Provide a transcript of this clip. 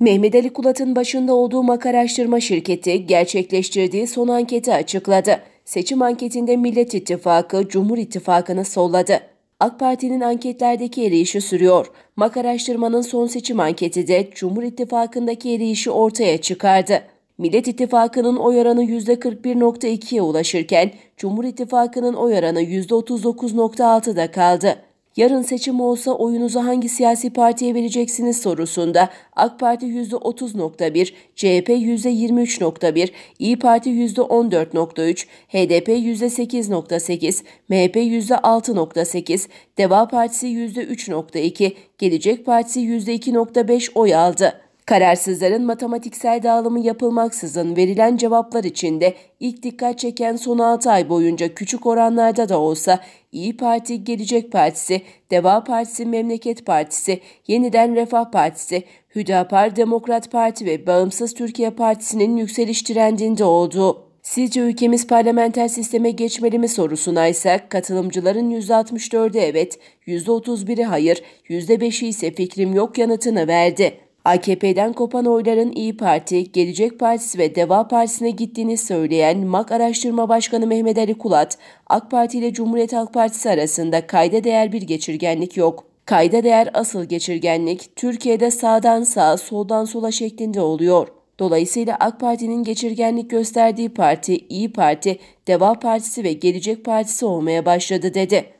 Mehmet Ali Kulat'ın başında olduğu makaraştırma şirketi gerçekleştirdiği son anketi açıkladı. Seçim anketinde Millet İttifakı, Cumhur İttifakı'nı solladı. AK Parti'nin anketlerdeki eriyişi sürüyor. Makaraştırmanın son seçim anketi de Cumhur İttifakı'ndaki eriyişi ortaya çıkardı. Millet İttifakı'nın oy oranı %41.2'ye ulaşırken Cumhur İttifakı'nın oy oranı %39.6'da kaldı yarın seçim olsa oyunuzu hangi siyasi partiye vereceksiniz sorusunda AK Parti %30.1, CHP %23.1, İyi Parti %14.3, HDP %8.8, MHP %6.8, Deva Partisi %3.2, Gelecek Partisi %2.5 oy aldı. Kararsızların matematiksel dağılımı yapılmaksızın verilen cevaplar içinde ilk dikkat çeken son 6 ay boyunca küçük oranlarda da olsa İyi Parti, Gelecek Partisi, Deva Partisi, Memleket Partisi, Yeniden Refah Partisi, Hüdapar Demokrat Parti ve Bağımsız Türkiye Partisi'nin yükseliş trendinde olduğu. Sizce ülkemiz parlamenter sisteme geçmeli mi sorusuna ise katılımcıların %64'ü evet, %31'i hayır, %5'i ise fikrim yok yanıtını verdi. AKP'den kopan oyların İyi Parti, Gelecek Partisi ve Deva Partisi'ne gittiğini söyleyen MAK Araştırma Başkanı Mehmet Ali Kulat, AK Parti ile Cumhuriyet Halk Partisi arasında kayda değer bir geçirgenlik yok. Kayda değer asıl geçirgenlik Türkiye'de sağdan sağa, soldan sola şeklinde oluyor. Dolayısıyla AK Parti'nin geçirgenlik gösterdiği parti İyi Parti, Deva Partisi ve Gelecek Partisi olmaya başladı dedi.